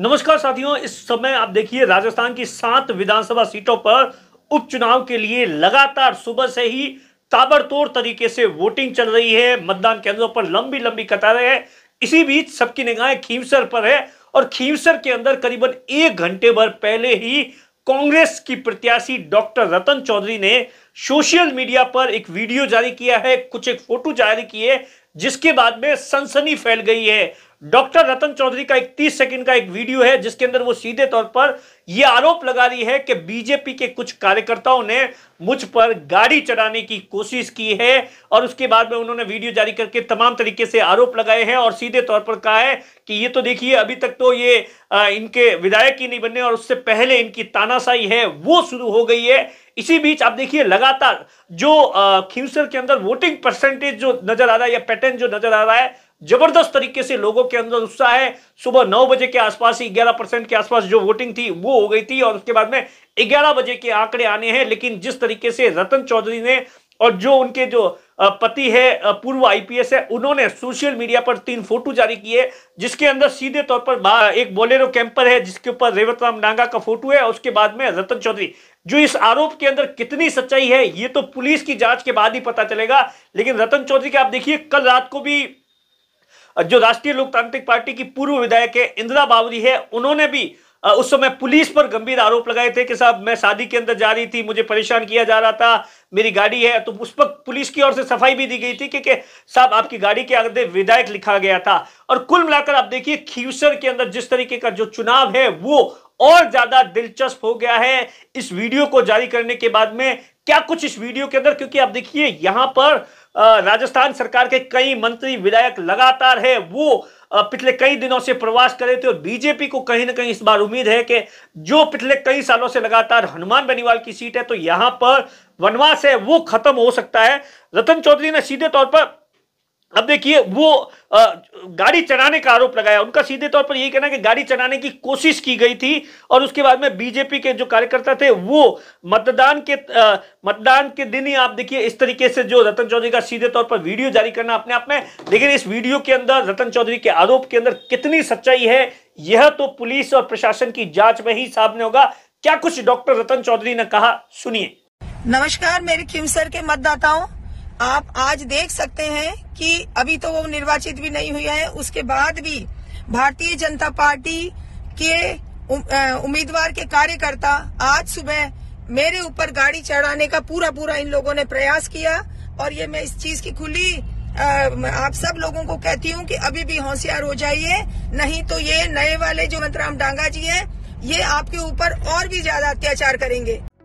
नमस्कार साथियों इस समय आप देखिए राजस्थान की सात विधानसभा सीटों पर उपचुनाव के लिए लगातार सुबह से ही ताबड़तोड़ तरीके से वोटिंग चल रही है मतदान केंद्रों पर लंबी लंबी कतारें हैं इसी बीच सबकी निगाहें खीमसर पर है और खीमसर के अंदर करीबन एक घंटे भर पहले ही कांग्रेस की प्रत्याशी डॉक्टर रतन चौधरी ने सोशल मीडिया पर एक वीडियो जारी किया है कुछ एक फोटो जारी किए जिसके बाद में सनसनी फैल गई है डॉक्टर रतन चौधरी का एक 30 सेकंड का एक वीडियो है जिसके अंदर वो सीधे तौर पर यह आरोप लगा रही है कि बीजेपी के कुछ कार्यकर्ताओं ने मुझ पर गाड़ी चढ़ाने की कोशिश की है और उसके बाद में उन्होंने वीडियो जारी करके तमाम तरीके से आरोप लगाए हैं और सीधे तौर पर कहा है कि ये तो देखिए अभी तक तो ये इनके विधायक ही नहीं बने और उससे पहले इनकी तानाशाही है वो शुरू हो गई है इसी बीच आप देखिए लगातार जो खिंसर के अंदर वोटिंग परसेंटेज जो नजर आ रहा है या पैटर्न जो नजर आ रहा है जबरदस्त तरीके से लोगों के अंदर उत्साह है सुबह नौ बजे के आसपास ही ग्यारह परसेंट के आसपास जो वोटिंग थी वो हो गई थी और उसके बाद में ग्यारह बजे के आंकड़े आने हैं लेकिन जिस तरीके से रतन चौधरी ने और जो उनके जो पति है पूर्व आईपीएस है उन्होंने सोशल मीडिया पर तीन फोटो जारी किए जिसके अंदर सीधे तौर पर एक बोलेरो कैंपर है जिसके ऊपर रेवत राम डांगा का फोटो है उसके बाद में रतन चौधरी जो इस आरोप के अंदर कितनी सच्चाई है ये तो पुलिस की जांच के बाद ही पता चलेगा लेकिन रतन चौधरी के आप देखिए कल रात को भी जो राष्ट्रीय लोकतांत्रिक पार्टी की पूर्व विधायक है इंदिरा बावरी है उन्होंने भी उस समय पुलिस पर गंभीर आरोप लगाए थे कि साहब मैं शादी के अंदर जा रही थी मुझे परेशान किया जा रहा था मेरी गाड़ी है तो उस पर पुलिस की ओर से सफाई भी दी गई थी कि, कि साहब आपकी गाड़ी के अंदर विधायक लिखा गया था और कुल मिलाकर आप देखिए खीवसर के अंदर जिस तरीके का जो चुनाव है वो और ज्यादा दिलचस्प हो गया है इस वीडियो को जारी करने के बाद में क्या कुछ इस वीडियो के अंदर क्योंकि आप देखिए यहां पर राजस्थान सरकार के कई मंत्री विधायक लगातार है वो पिछले कई दिनों से प्रवास करे थे और बीजेपी को कहीं ना कहीं इस बार उम्मीद है कि जो पिछले कई सालों से लगातार हनुमान बनीवाल की सीट है तो यहां पर वनवास है वो खत्म हो सकता है रतन चौधरी ने सीधे तौर पर अब देखिए वो गाड़ी चढ़ाने का आरोप लगाया उनका सीधे तौर पर यही कहना कि गाड़ी चढ़ाने की कोशिश की गई थी और उसके बाद में बीजेपी के जो कार्यकर्ता थे वो मतदान के मतदान के दिन ही आप देखिए इस तरीके से जो रतन चौधरी का सीधे तौर पर वीडियो जारी करना अपने आप में लेकिन इस वीडियो के अंदर रतन चौधरी के आरोप के अंदर कितनी सच्चाई है यह तो पुलिस और प्रशासन की जांच में ही सामने होगा क्या कुछ डॉक्टर रतन चौधरी ने कहा सुनिए नमस्कार मेरे खिमसर के मतदाताओं आप आज देख सकते हैं कि अभी तो वो निर्वाचित भी नहीं हुए हैं उसके बाद भी भारतीय जनता पार्टी के उम्मीदवार के कार्यकर्ता आज सुबह मेरे ऊपर गाड़ी चढ़ाने का पूरा पूरा इन लोगों ने प्रयास किया और ये मैं इस चीज की खुली आप सब लोगों को कहती हूँ कि अभी भी होशियार हो जाइए नहीं तो ये नए वाले जो मंतराम डांगा जी है ये आपके ऊपर और भी ज्यादा अत्याचार करेंगे